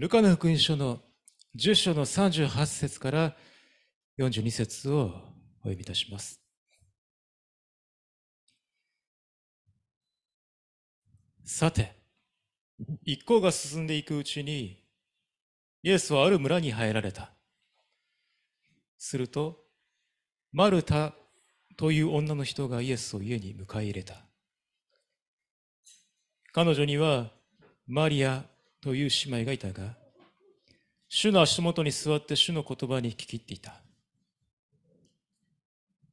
ルカの福音書の10章の38節から42節をお読みいたします。さて、一行が進んでいくうちに、イエスはある村に入られた。すると、マルタという女の人がイエスを家に迎え入れた。彼女にはマリアという姉妹がいたが、主の足元に座って主の言葉に聞き入っていた。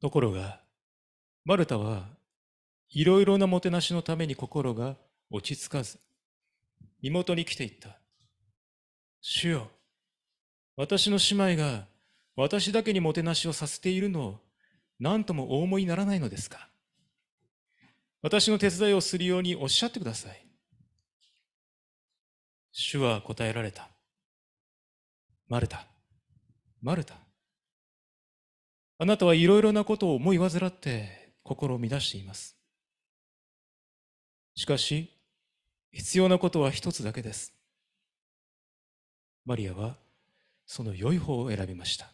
ところが、マルタはいろいろなもてなしのために心が落ち着かず、身元に来ていった。主よ、私の姉妹が私だけにもてなしをさせているのを何ともお思いにならないのですか私の手伝いをするようにおっしゃってください。主は答えられた。マルタ、マルタ。あなたはいろいろなことを思い煩って心を乱しています。しかし、必要なことは一つだけです。マリアはその良い方を選びました。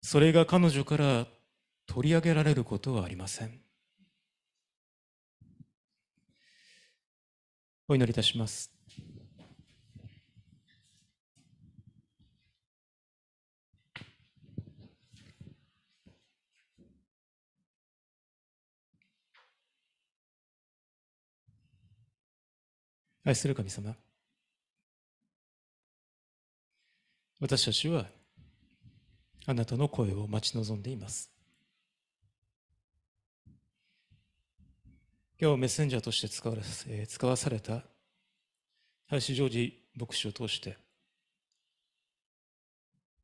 それが彼女から取り上げられることはありません。お祈りいたします。愛する神様、私たちはあなたの声を待ち望んでいます。今日メッセンジャーとして使わ,、え使わされた林ジョージ牧師を通して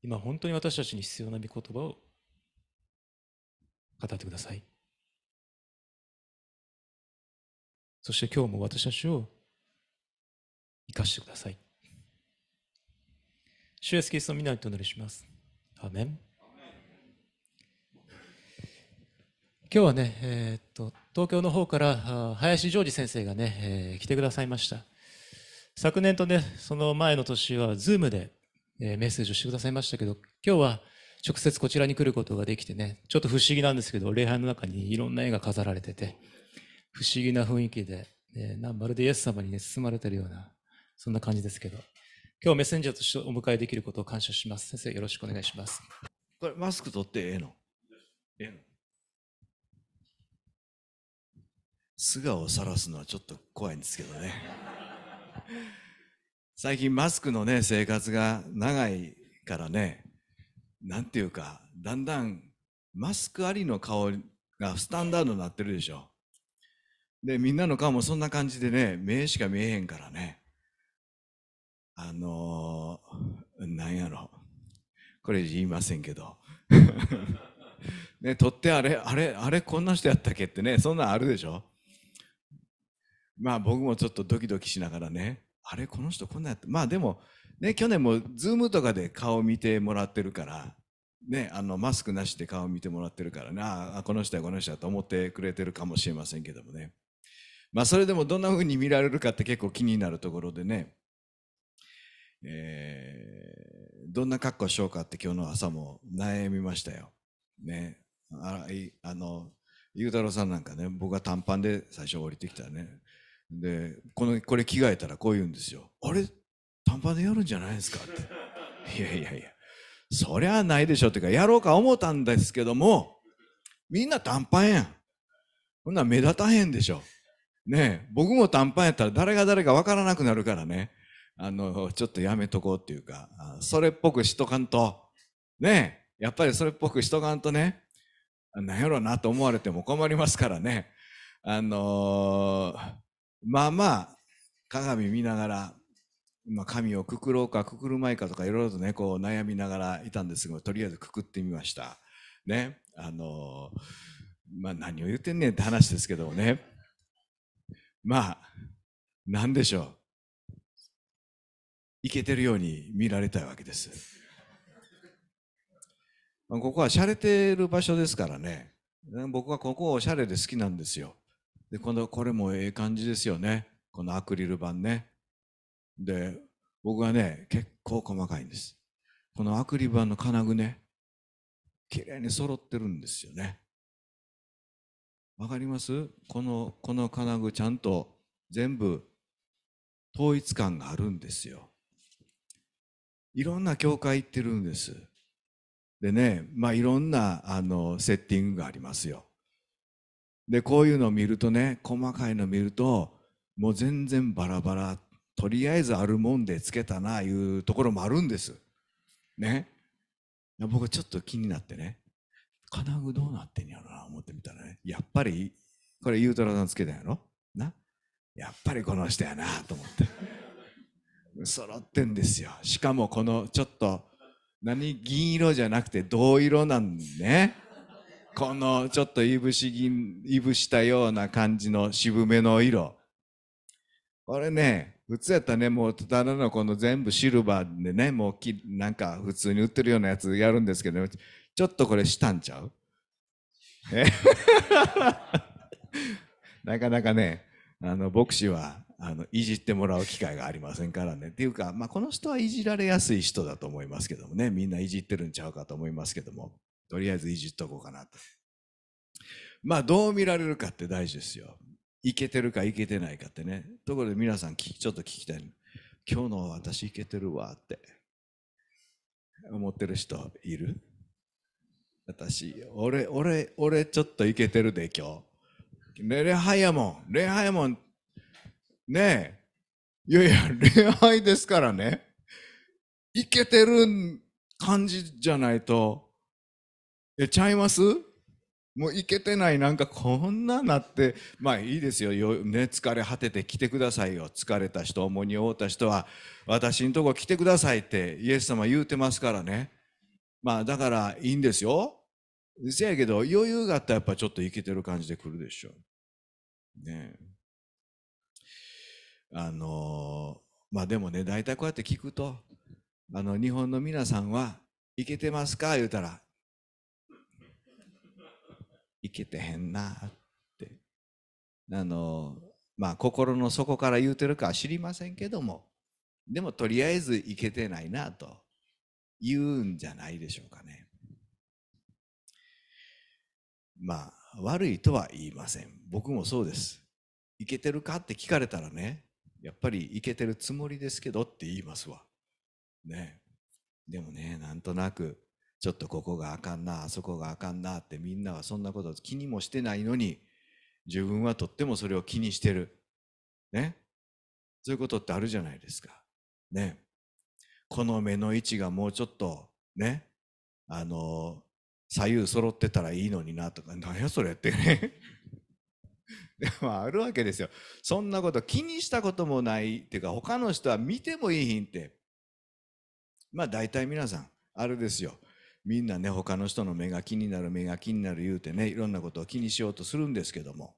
今本当に私たちに必要な御言葉を語ってくださいそして今日も私たちを生かしてください主イエスキリストの皆にお願いしますアメン今日はねえー、っと東京の方から林常治先生がね、えー、来てくださいました昨年とねその前の年は Zoom で、えー、メッセージをしてくださいましたけど今日は直接こちらに来ることができてねちょっと不思議なんですけど礼拝の中にいろんな絵が飾られてて不思議な雰囲気で、えー、まるでイエス様に、ね、包まれてるようなそんな感じですけど今日メッセンジャーとしてお迎えできることを感謝します先生よろしくお願いしますこれマスク取ってええのええの素顔を晒すのはちょっと怖いんですけどね。最近マスクのね、生活が長いからね、なんていうか、だんだんマスクありの顔がスタンダードになってるでしょ。で、みんなの顔もそんな感じでね、目しか見えへんからね。あのー、なんやろ。これ言いませんけど。ね、取ってあれ、あれ、あれこんな人やったっけってね、そんなんあるでしょ。まあ僕もちょっとドキドキしながらね、あれ、この人こんなやって、まあでも、ね、去年もズームとかで顔見てもらってるから、ね、あのマスクなしで顔見てもらってるからね、あこの人はこの人だと思ってくれてるかもしれませんけどもね。まあそれでもどんな風に見られるかって結構気になるところでね、えー、どんな格好しようかって今日の朝も悩みましたよ。ね、ああの、ゆうたろうさんなんかね、僕が短パンで最初降りてきたね。でこのこれ着替えたらこう言うんですよ「あれ短パンでやるんじゃないですか」って「いやいやいやそりゃないでしょ」っていうかやろうか思ったんですけどもみんな短パンやんこんな目立たへんでしょねえ僕も短パンやったら誰が誰か分からなくなるからねあのちょっとやめとこうっていうかそれっぽくしとかんとねえやっぱりそれっぽくしとかんとねなんやろうなと思われても困りますからねあのーまあまあ鏡見ながら、まあ、髪をくくろうかくくるまいかとかいろいろとねこう悩みながらいたんですがとりあえずくくってみました。ねあのまあ何を言ってんねんって話ですけどもねまあ何でしょういけてるように見られたいわけです。まあ、ここは洒落てる場所ですからね僕はここおしゃれで好きなんですよ。でこの、これもええ感じですよねこのアクリル板ねで僕はね結構細かいんですこのアクリル板の金具ね綺麗に揃ってるんですよねわかりますこのこの金具ちゃんと全部統一感があるんですよいろんな教会行ってるんですでねまあいろんなあのセッティングがありますよでこういうのを見るとね細かいの見るともう全然バラバラとりあえずあるもんでつけたないうところもあるんです。ね。僕ちょっと気になってね金具どうなってんやろな思ってみたらねやっぱりこれゆうとらさんつけたんやろなやっぱりこの人やなと思って 揃ってんですよしかもこのちょっと何銀色じゃなくて銅色なんねこのちょっといぶし銀、いぶしたような感じの渋めの色。これね、普通やったらね、もうただのこの全部シルバーでね、もうきなんか普通に売ってるようなやつやるんですけど、ね、ちょっとこれしたんちゃう なかなかね、あの牧師はあのいじってもらう機会がありませんからね。っていうか、まあ、この人はいじられやすい人だと思いますけどもね、みんないじってるんちゃうかと思いますけども。とりあえずいじっとこうかなと。まあ、どう見られるかって大事ですよ。いけてるかいけてないかってね。ところで皆さんちょっと聞きたい。今日の私いけてるわって思ってる人いる私、俺、俺、俺ちょっといけてるで今日。ね、礼拝やもん。礼拝やもん。ねえ。いやいや、礼拝ですからね。いけてる感じじゃないとえちゃいますもういけてないなんかこんななってまあいいですよね、疲れ果てて来てくださいよ疲れた人重荷を負った人は私んとこ来てくださいってイエス様言うてますからねまあだからいいんですよせやけど余裕があったらやっぱちょっといけてる感じで来るでしょうねあのまあでもね大体こうやって聞くとあの日本の皆さんはいけてますか言うたらいけてへんなってあのまあ心の底から言うてるかは知りませんけどもでもとりあえずいけてないなと言うんじゃないでしょうかねまあ悪いとは言いません僕もそうですいけてるかって聞かれたらねやっぱりいけてるつもりですけどって言いますわねでもねなんとなくちょっとここがあかんなあそこがあかんなってみんなはそんなこと気にもしてないのに自分はとってもそれを気にしてるねそういうことってあるじゃないですかねこの目の位置がもうちょっとねあの左右揃ってたらいいのになとか何やそれってね でもあるわけですよそんなこと気にしたこともないっていうか他の人は見てもいいひんってまあ大体皆さんあれですよみんなね他の人の目が気になる目が気になる言うてねいろんなことを気にしようとするんですけども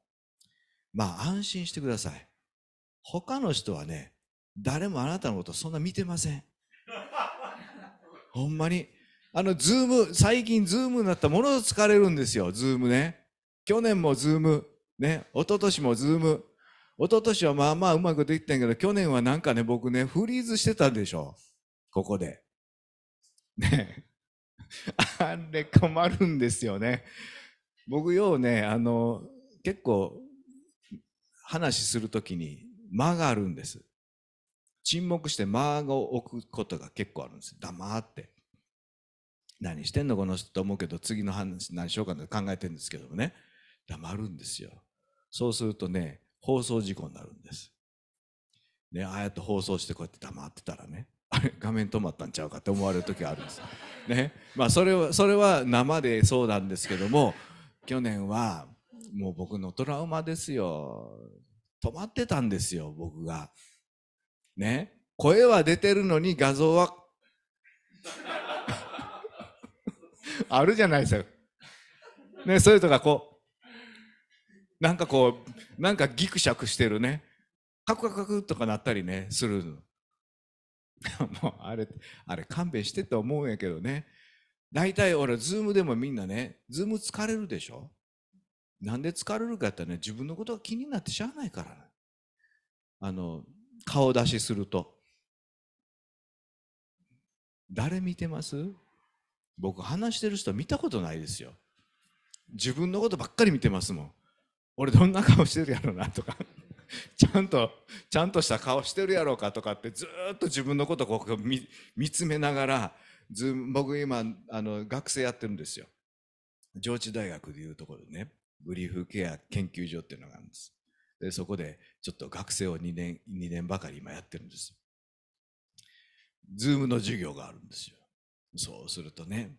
まあ安心してください他の人はね誰もあなたのことそんな見てませんほんまにあのズーム最近ズームになったもの疲れるんですよズームね去年もズームね一昨年もズーム一昨年はまあまあうまくできたんやけど去年はなんかね僕ねフリーズしてたんでしょここでねあれ困るんですよね。僕ようねあの結構話するときに間があるんです。沈黙して間を置くことが結構あるんです。黙って。何してんのこの人と思うけど次の話何しようかな考えてるんですけどもね黙るんですよ。そうするとね放送事故になるんです。ね、ああやって放送してこうやって黙ってたらねあれ画面止まったんちゃうかって思われる時があるんです。ねまあ、それはそれは生でそうなんですけども去年はもう僕のトラウマですよ止まってたんですよ僕が。ね声は出てるのに画像は あるじゃないですか。ね、そういうとかこうなんかこうなんかギクシャクしてるねカクカクカクとかなったりねする もうあれ、あれ勘弁してって思うんやけどね。大体俺、ズームでもみんなね、ズーム疲れるでしょなんで疲れるかってね、自分のことが気になってしゃあないから、ね、あの、顔出しすると。誰見てます僕話してる人見たことないですよ。自分のことばっかり見てますもん。俺どんな顔してるやろなとか ちゃんとちゃんとした顔してるやろうかとかってずっと自分のことをこう見見つめながらず僕今あの学生やってるんですよ上智大学でいうところでねブリーフケア研究所っていうのがあるんですでそこでちょっと学生を2年2年ばかり今やってるんですズームの授業があるんですよそうするとね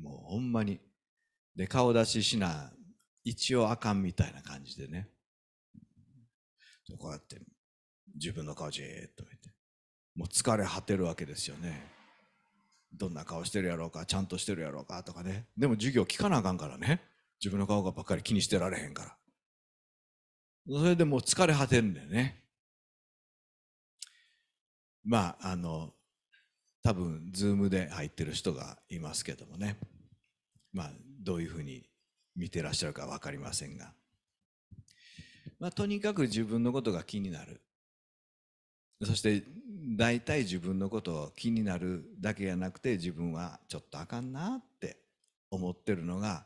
もうほんまにで顔出ししな一応あかんみたいな感じでねこうやって自分の顔じーっと見てもう疲れ果てるわけですよねどんな顔してるやろうかちゃんとしてるやろうかとかねでも授業聞かなあかんからね自分の顔がばっかり気にしてられへんからそれでもう疲れ果てるんだよねまああの多分ズームで入ってる人がいますけどもねまあどういうふうに見てらっしゃるか分かりませんがまあ、とにかく自分のことが気になるそして大体自分のことを気になるだけじゃなくて自分はちょっとあかんなって思ってるのが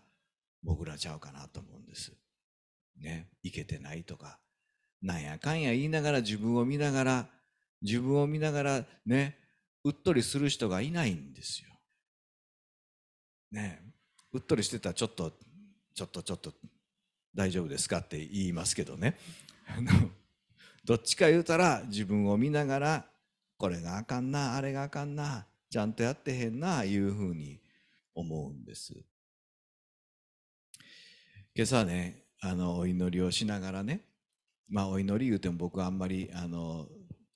僕らちゃうかなと思うんです。ね。いけてないとかなんやかんや言いながら自分を見ながら自分を見ながらねうっとりする人がいないんですよ。ねうっとりしてたらちょっとちょっとちょっと大丈夫ですかって言いますけどねどっちか言うたら自分を見ながらこれがあかんなあれがあかんなちゃんとやってへんないうふうに思うんです今朝ねあのお祈りをしながらねまあお祈り言うても僕はあんまりあの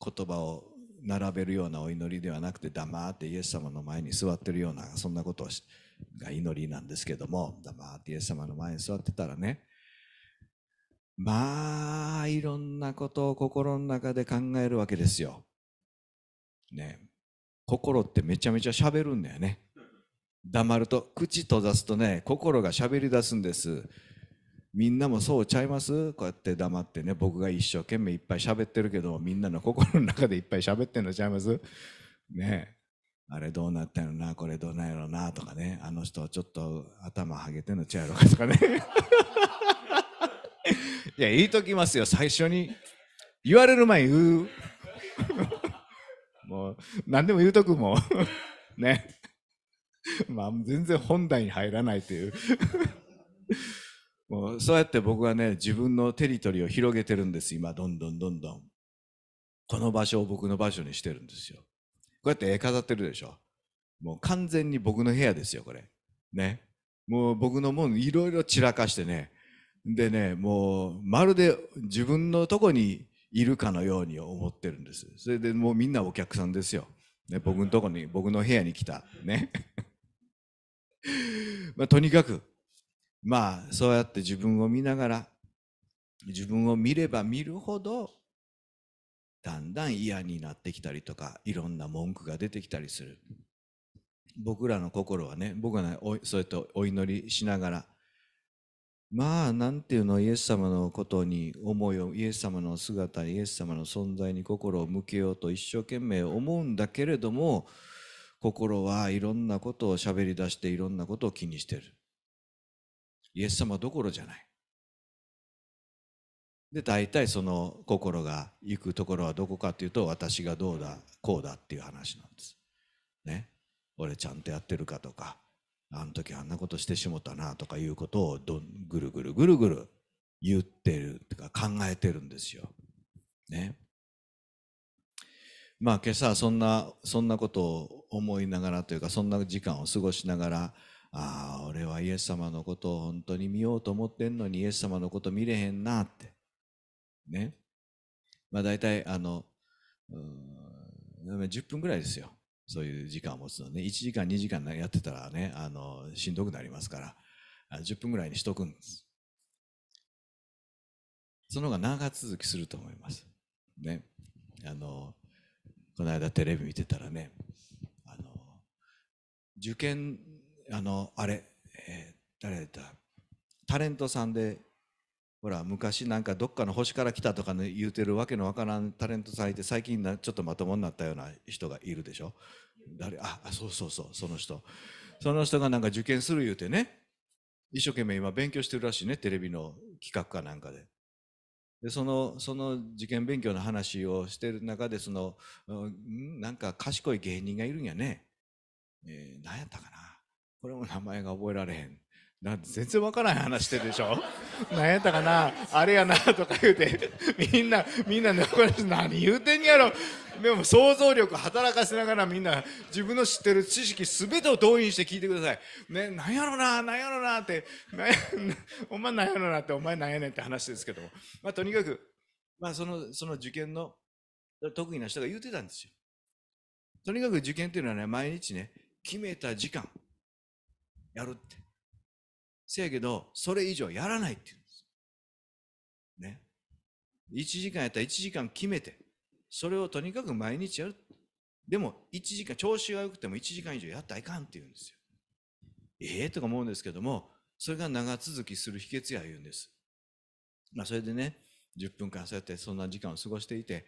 言葉を並べるようなお祈りではなくて黙ってイエス様の前に座ってるようなそんなことが祈りなんですけども黙ってイエス様の前に座ってたらねまあいろんなことを心の中で考えるわけですよ。ね心ってめちゃめちゃ喋るんだよね。黙ると口閉ざすとね心が喋り出すんです。みんなもそうちゃいますこうやって黙ってね僕が一生懸命いっぱい喋ってるけどみんなの心の中でいっぱい喋ってんのちゃいますねあれどうなったんやろなこれどうなんやろなとかねあの人ちょっと頭はげてんのちゃうやろかとかねいや、言いときますよ、最初に。言われる前言う。もう、何でも言うとくもん。ね。まあ、全然本題に入らないという。もう、そうやって僕はね、自分のテリトリーを広げてるんです、今、どんどんどんどん。この場所を僕の場所にしてるんですよ。こうやって絵飾ってるでしょ。もう完全に僕の部屋ですよ、これ。ね。もう僕のもんいろいろ散らかしてね、でねもうまるで自分のとこにいるかのように思ってるんですそれでもうみんなお客さんですよ、ね、僕のとこに僕の部屋に来たね まあ、とにかくまあそうやって自分を見ながら自分を見れば見るほどだんだん嫌になってきたりとかいろんな文句が出てきたりする僕らの心はね僕はねそうやってお祈りしながらまあ、なんていうの、イエス様のことに思いを、イエス様の姿、イエス様の存在に心を向けようと一生懸命思うんだけれども、心はいろんなことを喋り出していろんなことを気にしてる。イエス様どころじゃない。で、大体その心が行くところはどこかっていうと、私がどうだ、こうだっていう話なんです。ね。俺ちゃんとやってるかとか、あの時あんなことしてしもたなとかいうことをどぐるぐるぐるぐる言ってるとか考えてるんですよ。ね。まあ今朝そんなそんなことを思いながらというかそんな時間を過ごしながらああ俺はイエス様のことを本当に見ようと思ってんのにイエス様のこと見れへんなってねまあ大体あの10分ぐらいですよそういう時間を持つのね1時間2時間やってたらねあのしんどくなりますから10分ぐらいにしとくんです。その方が長続きすると思います。ね。あの、この間テレビ見てたらね、あの、受験、あの、あれ、えー、誰だ、タレントさんで、ほら、昔なんかどっかの星から来たとか、ね、言うてるわけのわからんタレントさんいて、最近なちょっとまともになったような人がいるでしょ。誰あ、そうそうそう、その人。その人がなんか受験する言うてね、一生懸命今勉強してるらしいね、テレビの企画かなんかで。でそのその受験勉強の話をしてる中でその、うん、なんか賢い芸人がいるんやね、えー、何やったかなこれも名前が覚えられへんなんて全然わからない話してるでしょ 何やったかなあれやなとか言うて みんなみんなね何言うてんやろでも想像力働かせながらみんな自分の知ってる知識全てを動員して聞いてください。ね、何やろな何やろなってな お前何やろなってお前何やねんって話ですけども、まあ、とにかく、まあ、そのその受験の得意な人が言うてたんですよ。とにかく受験っていうのはね毎日ね決めた時間やるって。せやけど、それ以上やらないって言うんです。ね。1時間やったら1時間決めて、それをとにかく毎日やる。でも、1時間、調子が良くても1時間以上やったらいかんって言うんですよ。ええー、とか思うんですけども、それが長続きする秘訣や言うんです。まあ、それでね、10分間そうやってそんな時間を過ごしていて、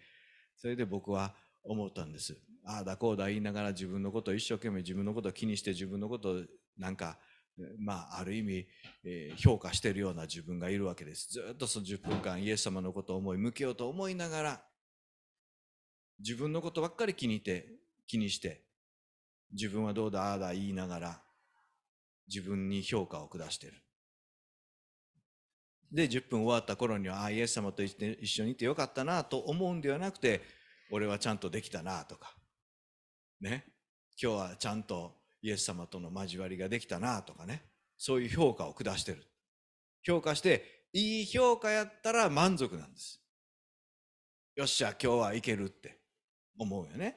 それで僕は思ったんです。ああだこうだ言いながら自分のことを一生懸命自分のことを気にして自分のことをなんかまあ、ある意味、えー、評価しているような自分がいるわけです。ずっとその10分間、イエス様のことを思い、向けようと思いながら、自分のことばっかり気にて、気にして、自分はどうだ、ああだ言いながら、自分に評価を下している。で、10分終わった頃には、ああ、イエス様と一緒にいてよかったなと思うんではなくて、俺はちゃんとできたなとか、ね、今日はちゃんとイエス様との交わりができたなとかねそういう評価を下してる評価していい評価やったら満足なんですよっしゃ今日はいけるって思うよね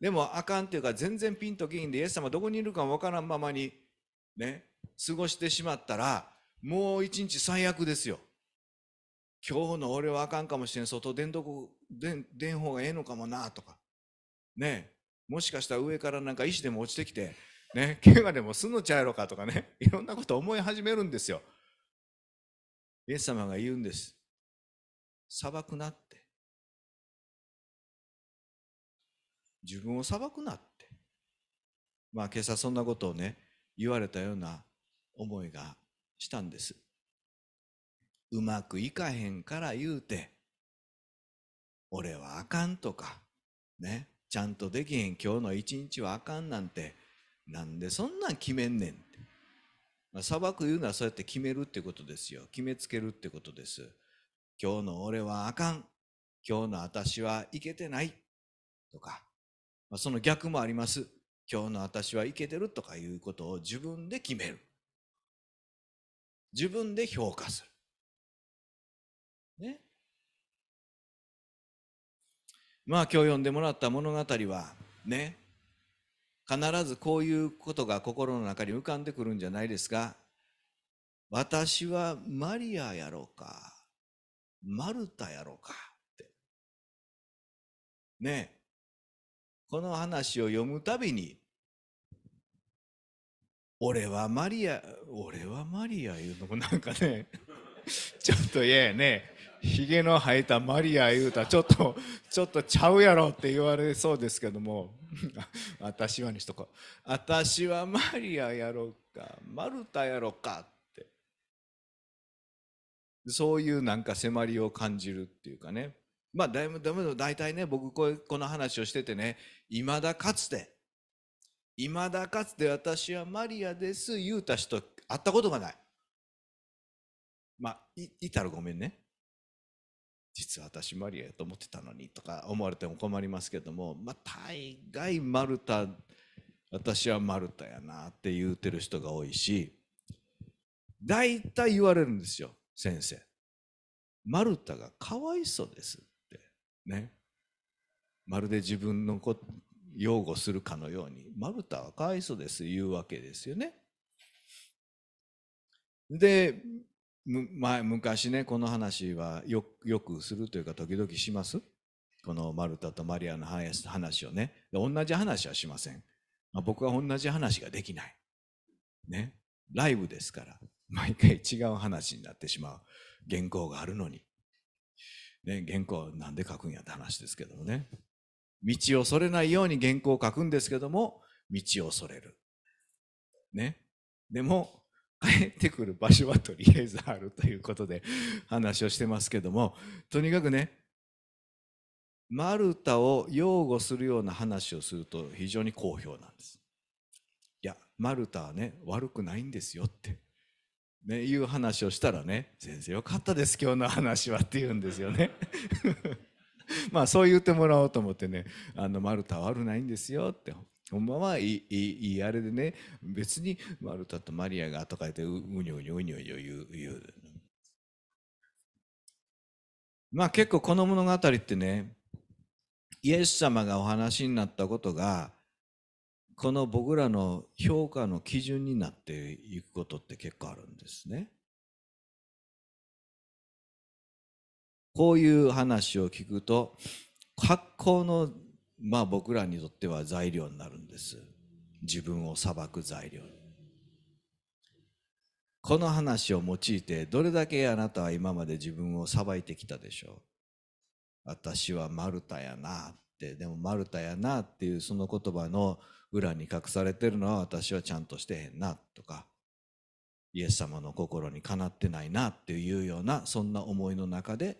でもあかんっていうか全然ピンときんでイエス様どこにいるかもわからんままにね過ごしてしまったらもう一日最悪ですよ今日の俺はあかんかもしれん外出んとこ出ん方がええのかもなとかねもしかしたら上からなんか石でも落ちてきてね、怪 我でもすんのちゃやろかとかね、いろんなこと思い始めるんですよ。イエス様が言うんです。裁くなって。自分を裁くなって。まあ今朝そんなことをね、言われたような思いがしたんです。うまくいかへんから言うて、俺はあかんとか、ね、ちゃんとできへん今日の一日はあかんなんて、なんでそんなん決めんねんって。まあ、砂く言うのはそうやって決めるってことですよ。決めつけるってことです。今日の俺はあかん。今日の私はいけてない。とか。まあ、その逆もあります。今日の私はいけてるとかいうことを自分で決める。自分で評価する。ね。まあ今日読んでもらった物語はね必ずこういうことが心の中に浮かんでくるんじゃないですが、私はマリアやろうか、マルタやろうかって。ねえ。この話を読むたびに、俺はマリア、俺はマリア言うのもなんかね、ちょっと嫌やね。ひげの生えたマリア言うたちょっと ちょっとちゃうやろって言われそうですけども 私はにしとこう私はマリアやろうかマルタやろかってそういうなんか迫りを感じるっていうかねまあだいぶだい大体ね僕ここの話をしててねいまだかつていまだかつて私はマリアです言うた人会ったことがないまあいいたらごめんね実は私マリアやと思ってたのにとか思われても困りますけども、まあ、大概マルタ私はマルタやなって言うてる人が多いし大体言われるんですよ先生。マルタがかわいそうですってね。まるで自分のこ擁護するかのようにマルタはかわいそうです言うわけですよね。で昔ねこの話はよよくするというか時々しますこのマルタとマリアの話をね同じ話はしません僕は同じ話ができないねライブですから毎回違う話になってしまう原稿があるのに、ね、原稿なんで書くんやって話ですけどもね道をそれないように原稿を書くんですけども道をそれるねでも帰ってくる場所はとりあえずあるということで話をしてますけどもとにかくねマルタを擁護するような話をすると非常に好評なんです。いやマルタはね悪くないんですよって、ね、いう話をしたらね「先生よかったです今日の話は」って言うんですよね。まあそう言ってもらおうと思ってね「あのマルタ悪ないんですよ」っておままいいいあれでね別にマルタとマリアがとか言ってうにょうにょうにょうにょ言う言うまあ結構この物語ってねイエス様がお話になったことがこの僕らの評価の基準になっていくことって結構あるんですね。こういう話を聞くと格好のまあ僕らにとっては材料になるんです自分を裁く材料この話を用いてどれだけあなたは今まで自分を裁いてきたでしょう私はマルタやなってでもマルタやなっていうその言葉の裏に隠されてるのは私はちゃんとしてへんなとかイエス様の心にかなってないなっていうようなそんな思いの中で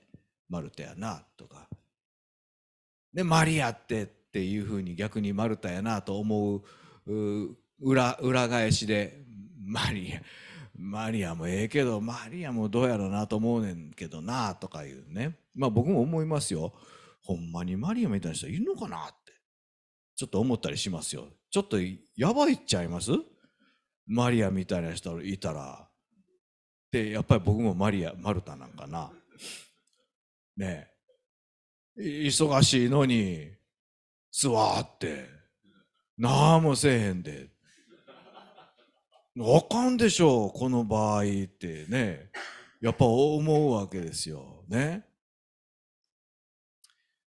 マルタやなとかでマリアってっていうふうに逆にマルタやなと思う裏裏返しでマリアマリアもええけどマリアもどうやろなと思うねんけどなとかいうねまあ僕も思いますよほんまにマリアみたいな人いるのかなってちょっと思ったりしますよちょっとやばいっちゃいますマリアみたいな人いたらでやっぱり僕もマリアマルタなんかなねえ忙しいのに、座って、何もせえへんで。あかんでしょう、この場合ってね。やっぱ思うわけですよ。ね。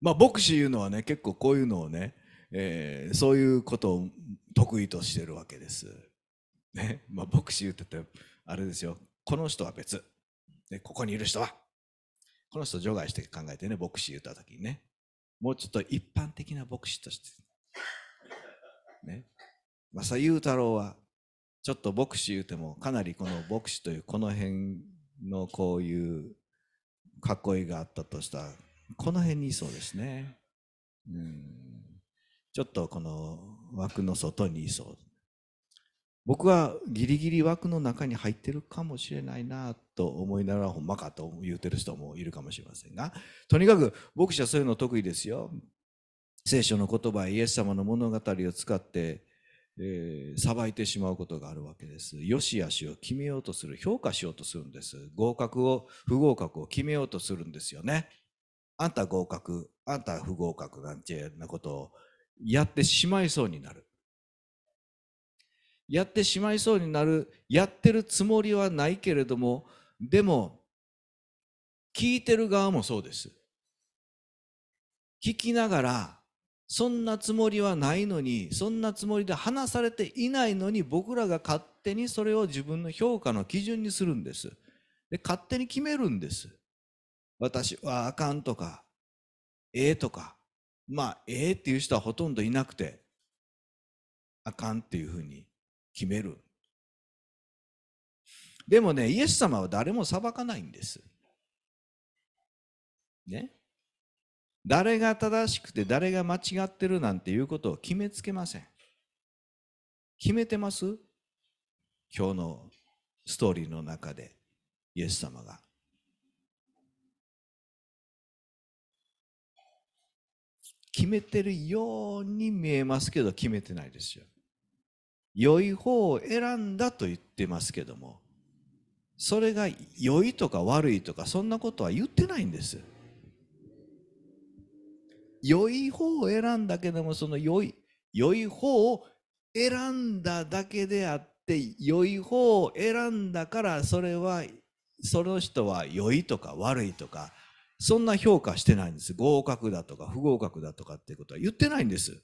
まあ、牧師いうのはね、結構こういうのをね、えー、そういうことを得意としてるわけです。ね。まあ、牧師言ってて、あれですよ。この人は別。でここにいる人はこの人除外して考えてね、牧師言った時にね、もうちょっと一般的な牧師として、ね、正雄太郎は、ちょっと牧師言うても、かなりこの牧師という、この辺のこういう囲いがあったとしたら、この辺にいそうですね。うん、ちょっとこの枠の外にいそう。僕はギリギリ枠の中に入ってるかもしれないなと思いながらほんまかと言ってる人もいるかもしれませんがとにかく牧師はそういうの得意ですよ聖書の言葉イエス様の物語を使ってえー、いてしまうことがあるわけです。よしあしを決めようとする、評価しようとするんです。合格を、不合格を決めようとするんですよね。あんた合格、あんた不合格なんてなことをやってしまいそうになる。やってしまいそうになる、やってるつもりはないけれども、でも、聞いてる側もそうです。聞きながら、そんなつもりはないのに、そんなつもりで話されていないのに、僕らが勝手にそれを自分の評価の基準にするんです。で、勝手に決めるんです。私はあかんとか、ええとか、まあ、ええっていう人はほとんどいなくて、あかんっていうふうに決める。でもね、イエス様は誰も裁かないんです。ね。誰が正しくて誰が間違ってるなんていうことを決めつけません。決めてます今日のストーリーの中でイエス様が。決めてるように見えますけど決めてないですよ。良い方を選んだと言ってますけどもそれが良いとか悪いとかそんなことは言ってないんです良い方を選んだけどもその良い良い方を選んだだけであって良い方を選んだからそれはその人は良いとか悪いとかそんな評価してないんです合格だとか不合格だとかっていうことは言ってないんです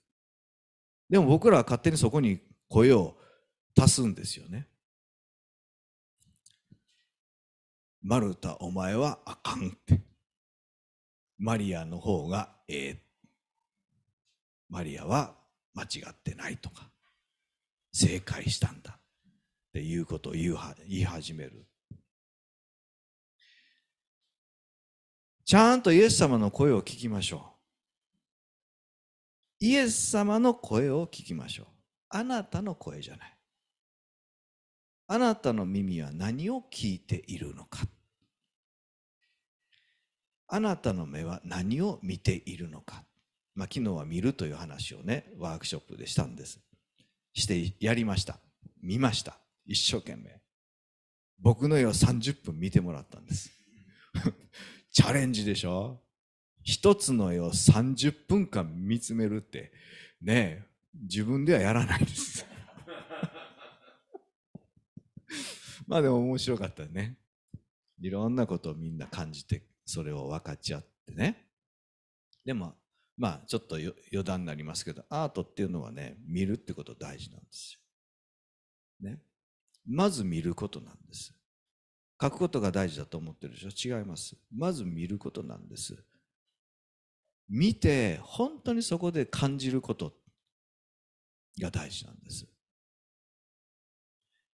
でも僕らは勝手にそこに声を足すんですよねマルタ、お前はあかんって。マリアの方がええ。マリアは間違ってないとか、正解したんだっていうことを言い始める。ちゃんとイエス様の声を聞きましょう。イエス様の声を聞きましょう。あなたの声じゃない。あなたの耳は何を聞いているのかあなたの目は何を見ているのか、まあ、昨日は見るという話をねワークショップでしたんですしてやりました見ました一生懸命僕の絵を30分見てもらったんです チャレンジでしょ一つの絵を30分間見つめるってね自分ではやらないですまあでも面白かったね。いろんなことをみんな感じて、それを分かち合ってね。でも、まあちょっと余談になりますけど、アートっていうのはね、見るってこと大事なんですよ。ね。まず見ることなんです。書くことが大事だと思ってるでしょ違います。まず見ることなんです。見て、本当にそこで感じることが大事なんです。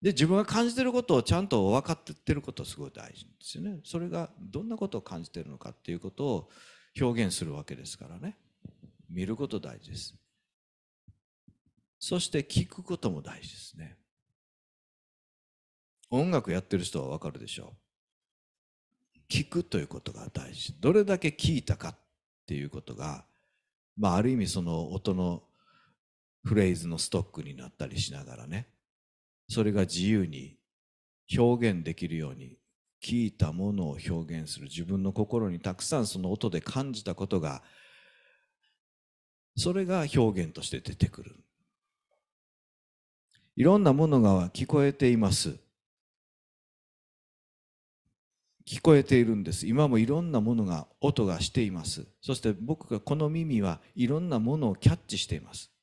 で自分が感じてることをちゃんと分かってってることすごい大事ですよねそれがどんなことを感じてるのかっていうことを表現するわけですからね見ること大事ですそして聞くことも大事ですね音楽やってる人は分かるでしょう聞くということが大事どれだけ聞いたかっていうことがまあある意味その音のフレーズのストックになったりしながらねそれが自由に表現できるように聞いたものを表現する自分の心にたくさんその音で感じたことがそれが表現として出てくるいろんなものが聞こえています聞こえているんです今もいろんなものが音がしていますそして僕がこの耳はいろんなものをキャッチしています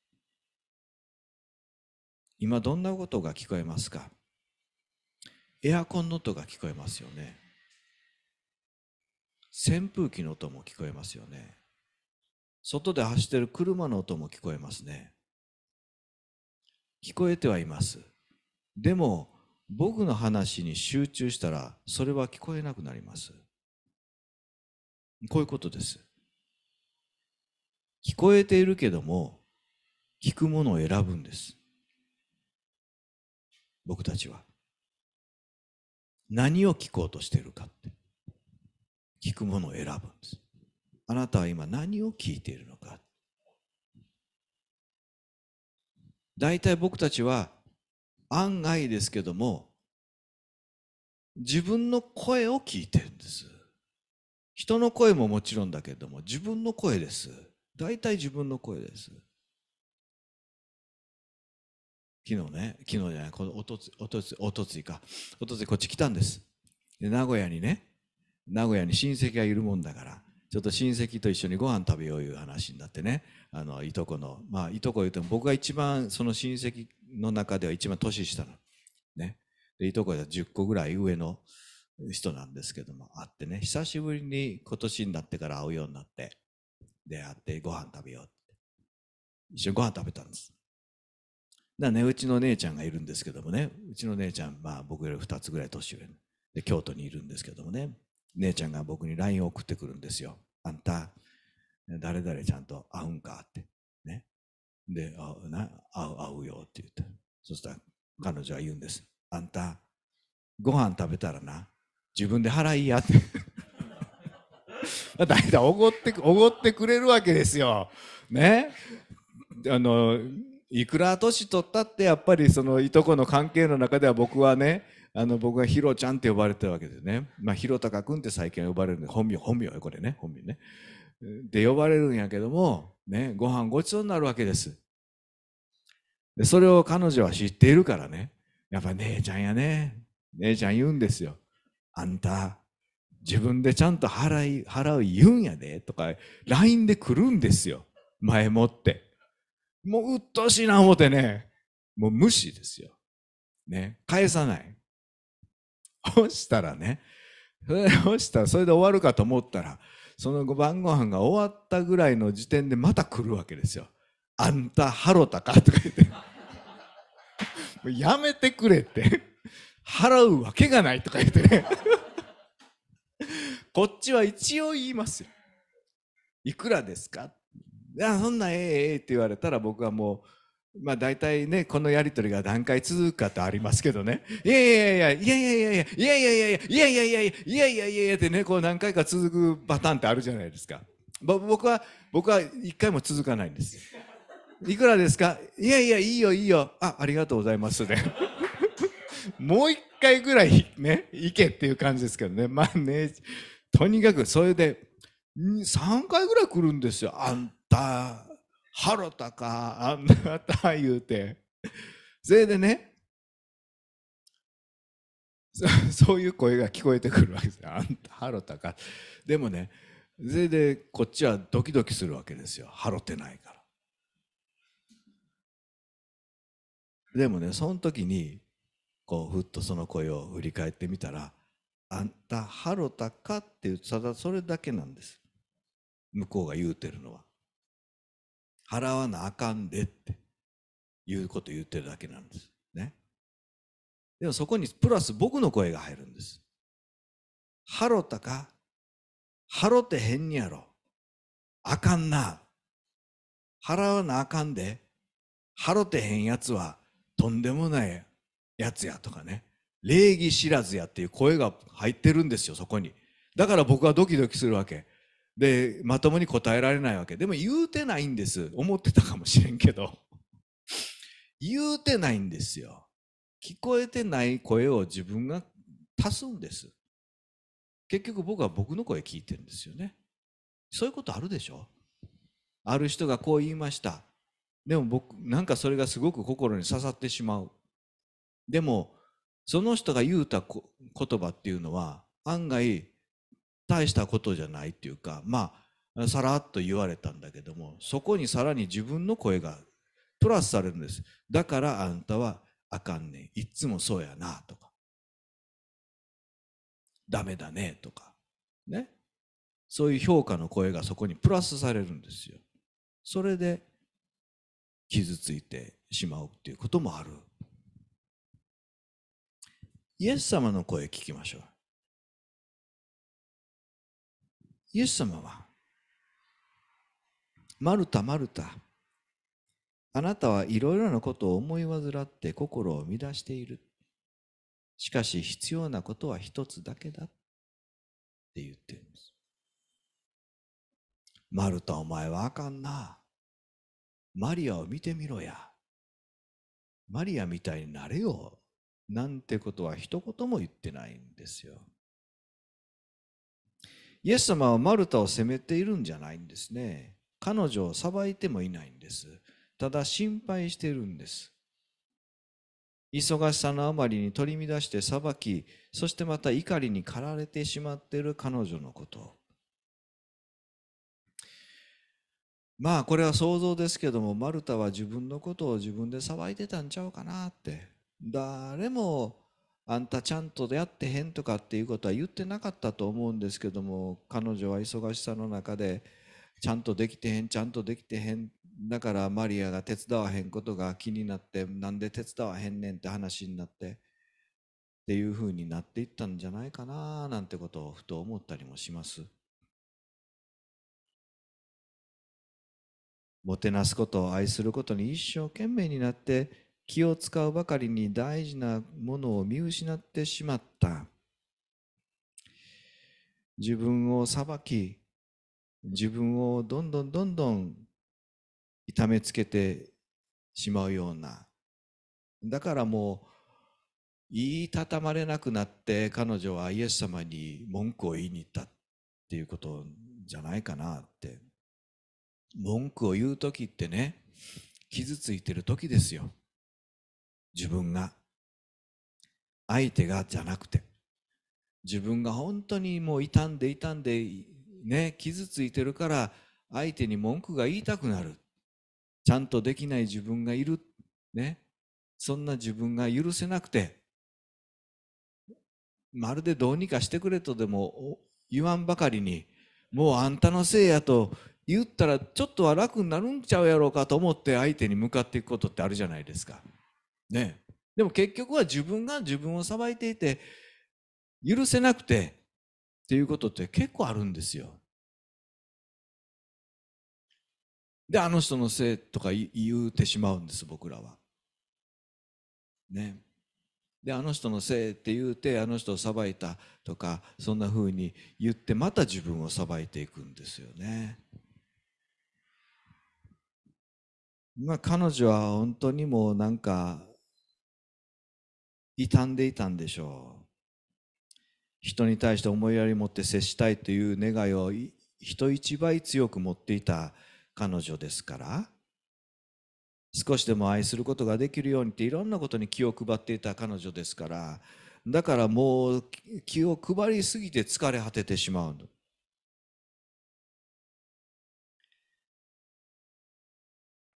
今どんな音が聞こえますかエアコンの音が聞こえますよね。扇風機の音も聞こえますよね。外で走ってる車の音も聞こえますね。聞こえてはいます。でも僕の話に集中したらそれは聞こえなくなります。こういうことです。聞こえているけども聞くものを選ぶんです。僕たちは。何を聞こうとしているかって。聞くものを選ぶんです。あなたは今何を聞いているのか。大体僕たちは案外ですけども、自分の声を聞いてるんです。人の声ももちろんだけども、自分の声です。大体自分の声です。昨日ね、昨日じゃない、このおとつ、おとつ、おとついか。おとついこっち来たんです。で、名古屋にね、名古屋に親戚がいるもんだから、ちょっと親戚と一緒にご飯食べよういう話になってね、あの、いとこの、まあ、いとこ言うても僕が一番、その親戚の中では一番年下の。ね。で、いとこは10個ぐらい上の人なんですけども、会ってね、久しぶりに今年になってから会うようになって、で、会ってご飯食べようって。一緒にご飯食べたんです。だねうちの姉ちゃんがいるんですけどもねうちの姉ちゃんまあ僕より2つぐらい年上で京都にいるんですけどもね姉ちゃんが僕に LINE を送ってくるんですよあんた誰々ちゃんと会うんかってねで会うな会う会うよって言ってそしたら彼女は言うんですあんたご飯食べたらな自分で払いやって だいたいおごってくれるわけですよねあのいくら年取ったってやっぱりそのいとこの関係の中では僕はねあの僕がヒロちゃんって呼ばれてるわけでね、まあ、ヒロタカ君って最近呼ばれるんで本名本名よこれね本名ねで呼ばれるんやけどもねご飯ごちそうになるわけですでそれを彼女は知っているからねやっぱ姉ちゃんやね姉ちゃん言うんですよあんた自分でちゃんと払い払う言うんやでとか LINE で来るんですよ前もって。もう鬱陶しいな思ってね、もう無視ですよ。ね、返さない。そ したらね、そ したらそれで終わるかと思ったら、その晩ご飯が終わったぐらいの時点でまた来るわけですよ。あんた、ハロタかとか言って。やめてくれって。払うわけがないとか言ってね。こっちは一応言いますよ。いくらですかいやそんなええええって言われたら僕はもう、まあ大体ね、このやりとりが何回続くかってありますけどね。いやいやいやいやいやいやいやいやいやいやいやいやいやいやいやいやいやってね、こう何回か続くパターンってあるじゃないですか。僕は、僕は一回も続かないんです。いくらですかいやいや、いいよいいよ。あ、ありがとうございますね。もう一回ぐらいね、行けっていう感じですけどね。まあね、とにかくそれで、3回ぐらい来るんですよ。あんたろたかあんなた言うてそれでね そういう声が聞こえてくるわけですよあんたろたかでもねそれでこっちはドキドキするわけですよろてないからでもねその時にこうふっとその声を振り返ってみたら「あんたハロタか?」っていうただそれだけなんです向こうが言うてるのは。払わなあかんでっていうこと言ってるだけなんです。ね。でもそこにプラス僕の声が入るんです。ハロたかハロてへんにやろ。あかんな。払わなあかんで。ハロてへんやつはとんでもないやつやとかね。礼儀知らずやっていう声が入ってるんですよ、そこに。だから僕はドキドキするわけ。でまともに答えられないわけでも言うてないんです思ってたかもしれんけど言うてないんですよ聞こえてない声を自分が足すんです結局僕は僕の声聞いてるんですよねそういうことあるでしょある人がこう言いましたでも僕なんかそれがすごく心に刺さってしまうでもその人が言うた言葉っていうのは案外大したことじゃないっていうかまあさらっと言われたんだけどもそこにさらに自分の声がプラスされるんですだからあんたはあかんねんいっつもそうやなとかダメだねとかねそういう評価の声がそこにプラスされるんですよそれで傷ついてしまうっていうこともあるイエス様の声聞きましょうイエス様は、マルタ、マルタ、あなたはいろいろなことを思い患って心を乱している。しかし必要なことは一つだけだって言ってるんです。マルタ、お前はあかんな。マリアを見てみろや。マリアみたいになれよ。なんてことは一言も言ってないんですよ。イエス様はマルタを責めているんじゃないんですね。彼女を裁いてもいないんです。ただ心配しているんです。忙しさのあまりに取り乱して裁き、そしてまた怒りに駆られてしまっている彼女のこと。まあこれは想像ですけどもマルタは自分のことを自分で騒いてたんちゃうかなって誰もあんたちゃんとやってへんとかっていうことは言ってなかったと思うんですけども彼女は忙しさの中でちゃんとできてへんちゃんとできてへんだからマリアが手伝わへんことが気になってなんで手伝わへんねんって話になってっていうふうになっていったんじゃないかななんてことをふと思ったりもします。もてなすことを愛することに一生懸命になって気を使うばかりに大事なものを見失ってしまった自分を裁き自分をどんどんどんどん痛めつけてしまうようなだからもう言いたたまれなくなって彼女はイエス様に文句を言いに行ったっていうことじゃないかなって文句を言う時ってね傷ついてる時ですよ自分が相手がじゃなくて自分が本当にもう傷んで傷んでね傷ついてるから相手に文句が言いたくなるちゃんとできない自分がいるねそんな自分が許せなくてまるでどうにかしてくれとでも言わんばかりにもうあんたのせいやと言ったらちょっとは楽になるんちゃうやろうかと思って相手に向かっていくことってあるじゃないですか。ね、でも結局は自分が自分を裁いていて許せなくてっていうことって結構あるんですよ。であの人のせいとか言うてしまうんです僕らは。ね。であの人のせいって言うてあの人を裁いたとかそんなふうに言ってまた自分を裁いていくんですよね。まあ、彼女は本当にもうなんか傷んでいたんでしょう人に対して思いやり持って接したいという願いを人一倍強く持っていた彼女ですから少しでも愛することができるようにっていろんなことに気を配っていた彼女ですからだからもう気を配りすぎて疲れ果ててしまう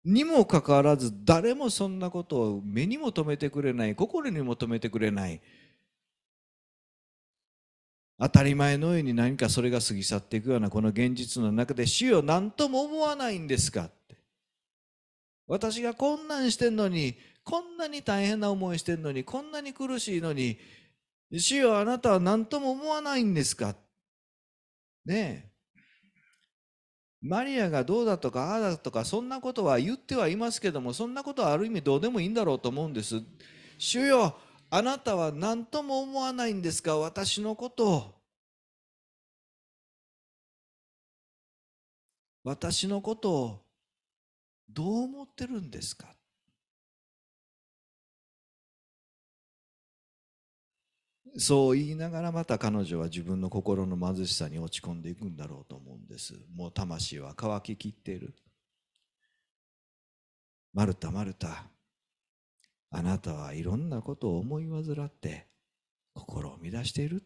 にもかかわらず誰もそんなことを目にも留めてくれない心にも留めてくれない当たり前のように何かそれが過ぎ去っていくようなこの現実の中で主よ何とも思わないんですかって私がこんなんしてんのにこんなに大変な思いしてんのにこんなに苦しいのに主よあなたは何とも思わないんですかねえマリアがどうだとかああだとかそんなことは言ってはいますけどもそんなことはある意味どうでもいいんだろうと思うんです。主よあなたは何とも思わないんですか私のことを。私のことをどう思ってるんですかそう言いながらまた彼女は自分の心の貧しさに落ち込んでいくんだろうと思うんですもう魂は乾ききっているマルタマルタあなたはいろんなことを思い患って心を乱している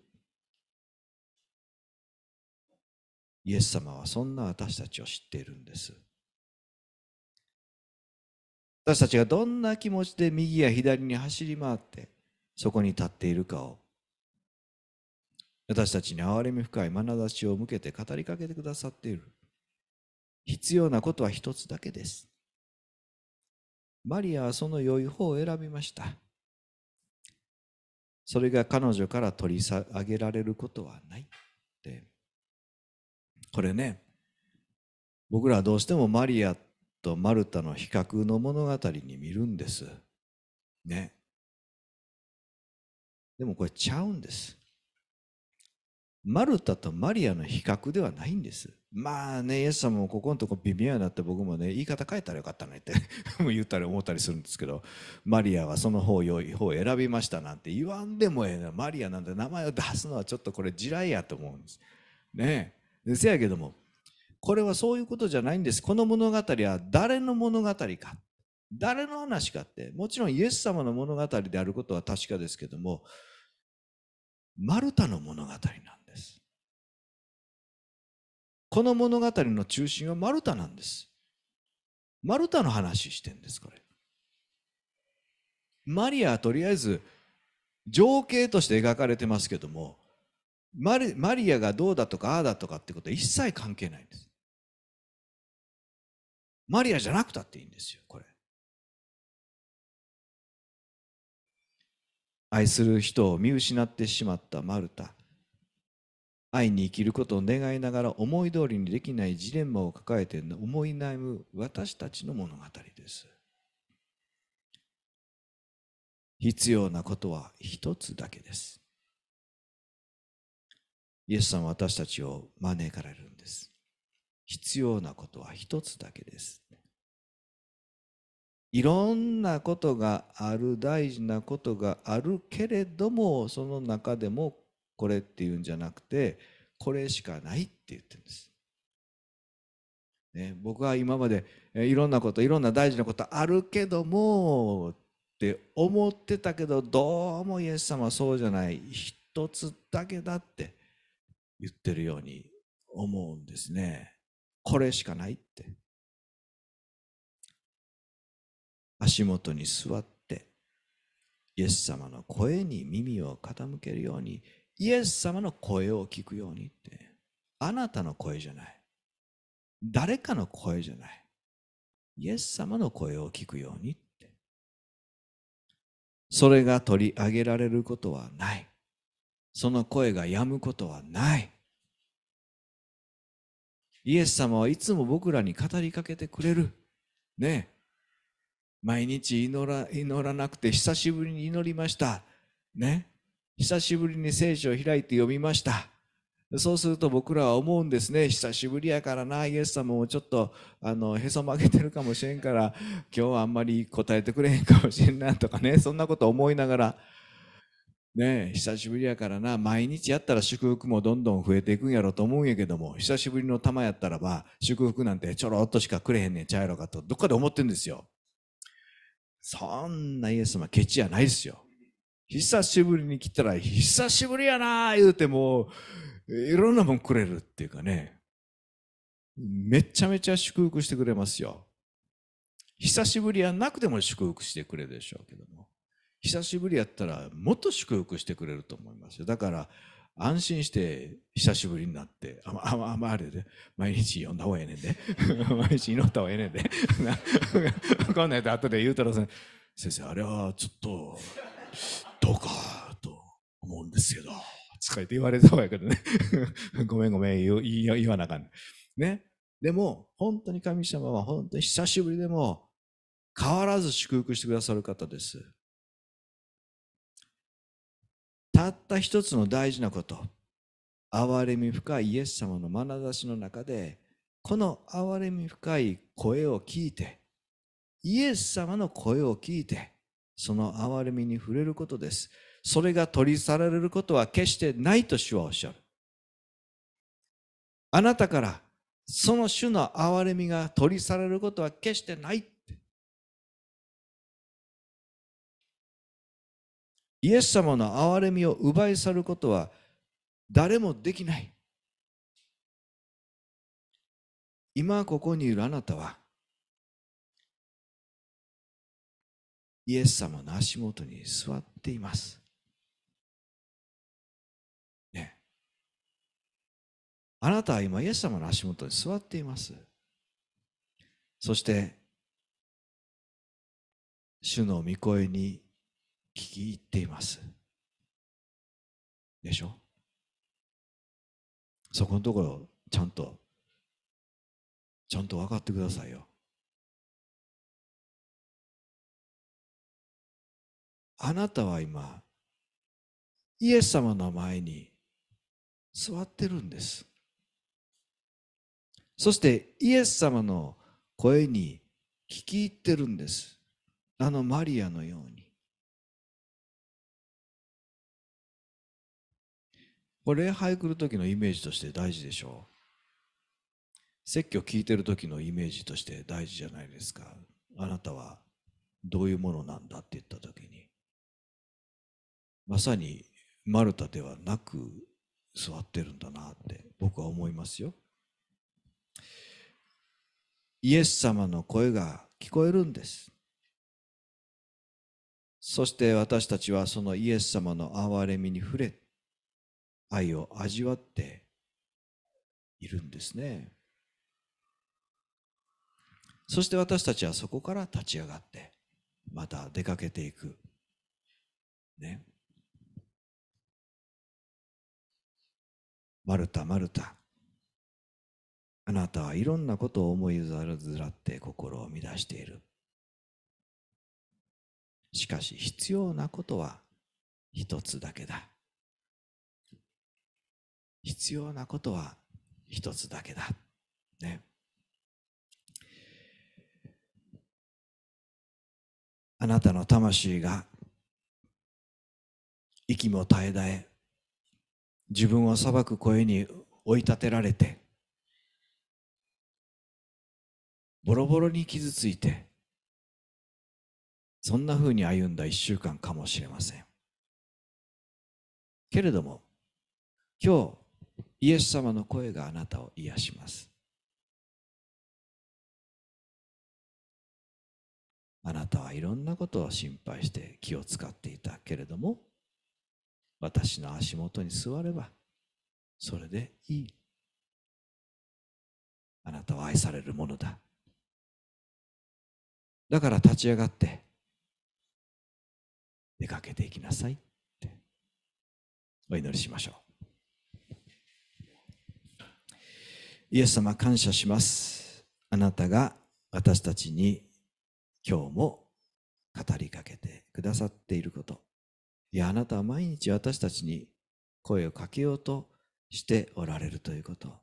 イエス様はそんな私たちを知っているんです私たちがどんな気持ちで右や左に走り回ってそこに立っているかを私たちに憐れみ深い眼差しを向けて語りかけてくださっている。必要なことは一つだけです。マリアはその良い方を選びました。それが彼女から取り上げられることはないって。これね、僕らはどうしてもマリアとマルタの比較の物語に見るんです。ね。でもこれちゃうんです。マルタとマリアの比較ではないんです。まあね、イエス様もここのとこ微妙になって僕もね、言い方変えたらよかったねって 言ったり思ったりするんですけど、マリアはその方良い方を選びましたなんて言わんでもええな、マリアなんて名前を出すのはちょっとこれ地雷やと思うんです。ねえ。せやけども、これはそういうことじゃないんです。この物語は誰の物語か。誰の話かって、もちろんイエス様の物語であることは確かですけども、マルタの物語なんです。この物語の中心はマルタなんです。マルタの話してんです、これ。マリアはとりあえず情景として描かれてますけども、マリマリアがどうだとかああだとかってことは一切関係ないんです。マリアじゃなくたっていいんですよ、これ。愛する人を見失ってしまったマルタ。愛に生きることを願いながら思い通りにできないジレンマを抱えている思い悩む私たちの物語です。必要なことは一つだけです。イエスさんは私たちを招かれるんです。必要なことは一つだけです。いろんなことがある、大事なことがあるけれども、その中でもこれっていうんじゃなくてこれしかないって言ってるんです。ね、僕は今までいろんなこといろんな大事なことあるけどもって思ってたけどどうもイエス様はそうじゃない一つだけだって言ってるように思うんですね。これしかないって。足元に座ってイエス様の声に耳を傾けるようにイエス様の声を聞くようにって。あなたの声じゃない。誰かの声じゃない。イエス様の声を聞くようにって。それが取り上げられることはない。その声が止むことはない。イエス様はいつも僕らに語りかけてくれる。ね毎日祈ら祈らなくて久しぶりに祈りました。ね久しぶりに聖書を開いて読みました。そうすると僕らは思うんですね。久しぶりやからな、イエス様もちょっとあのへそ曲げてるかもしれんから、今日はあんまり答えてくれへんかもしれんなとかね、そんなこと思いながら、ねえ、久しぶりやからな、毎日やったら祝福もどんどん増えていくんやろと思うんやけども、久しぶりの玉やったらば、祝福なんてちょろっとしかくれへんねんちゃうやろかと、どっかで思ってんですよ。そんなイエス様、ケチやないですよ。久しぶりに来たら、久しぶりやな言うてもいろんなもんくれるっていうかね、めちゃめちゃ祝福してくれますよ。久しぶりはなくても祝福してくれるでしょうけども、久しぶりやったらもっと祝福してくれると思いますよ。だから、安心して久しぶりになって、あまあまあまあれで、ね、毎日読んだ方がええねんで、毎日祈った方がええねんで、こんなやつ後で言うたら先生、あれはちょっと、どうかと思うんですけど。つかて言われた方いけどね。ごめんごめん言言わなあかん。ね。でも、本当に神様は本当に久しぶりでも変わらず祝福してくださる方です。たった一つの大事なこと。憐れみ深いイエス様の眼差しの中で、この憐れみ深い声を聞いて、イエス様の声を聞いて、その憐れみに触れることです。それが取り去られることは決してないと主はおっしゃる。あなたからその主の憐れみが取り去られることは決してないって。イエス様の憐れみを奪い去ることは誰もできない。今ここにいるあなたはイエス様の足元に座っています。ね。あなたは今、イエス様の足元に座っています。そして、主の御声に聞き入っています。でしょそこのところ、ちゃんと、ちゃんと分かってくださいよ。あなたは今、イエス様の前に座ってるんです。そしてイエス様の声に聞き入ってるんです。あのマリアのように。これ礼拝来る時のイメージとして大事でしょう。説教聞いてる時のイメージとして大事じゃないですか。あなたはどういうものなんだって言った時に。まさにマルタではなく座ってるんだなって僕は思いますよ。イエス様の声が聞こえるんです。そして私たちはそのイエス様の憐れみに触れ、愛を味わっているんですね。そして私たちはそこから立ち上がって、また出かけていく。ね。マルタ、マルタ。あなたはいろんなことを思いざるずらって心を乱している。しかし必要なことは一つだけだ。必要なことは一つだけだ。ね。あなたの魂が息も絶え絶え自分を裁く声に追い立てられてボロボロに傷ついてそんなふうに歩んだ一週間かもしれませんけれども今日イエス様の声があなたを癒しますあなたはいろんなことを心配して気を使っていたけれども私の足元に座れば、それでいい。あなたは愛されるものだ。だから立ち上がって、出かけていきなさいって、お祈りしましょう。イエス様、感謝します。あなたが私たちに今日も語りかけてくださっていること。いや、あなたは毎日私たちに声をかけようとしておられるということ。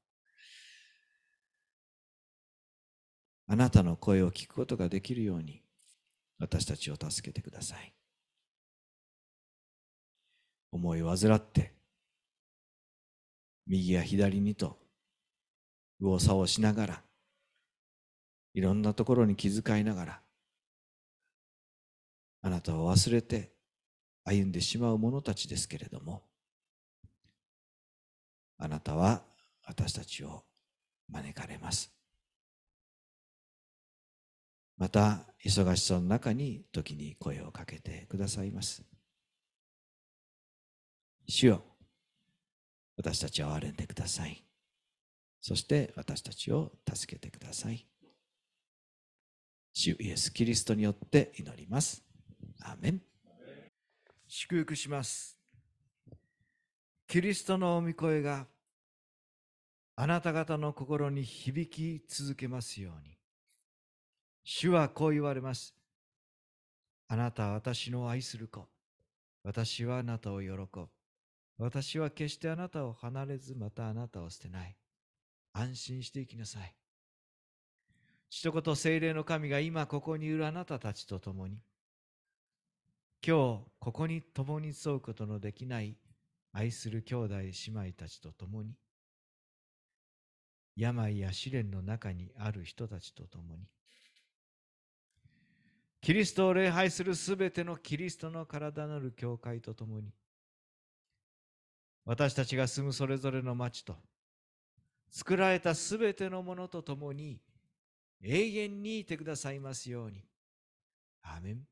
あなたの声を聞くことができるように私たちを助けてください。思いを患って右や左にと右往左往しながらいろんなところに気遣いながらあなたを忘れて歩んでしまう者たちですけれども、あなたは私たちを招かれます。また、忙しさの中に時に声をかけてくださいます。主よ、私たちを憐れんでください。そして私たちを助けてください。主イエス・キリストによって祈ります。アーメン。祝福します。キリストのお御声があなた方の心に響き続けますように。主はこう言われます。あなたは私の愛する子。私はあなたを喜ぶ。私は決してあなたを離れず、またあなたを捨てない。安心していきなさい。一言聖霊の神が今ここにいるあなたたちと共に、今日ここに共に集うことのできない愛する兄弟姉妹たちと共に病や試練の中にある人たちと共にキリストを礼拝するすべてのキリストの体なる教会と共に私たちが住むそれぞれの町と作られたすべてのものと共に永遠にいてくださいますように。アメン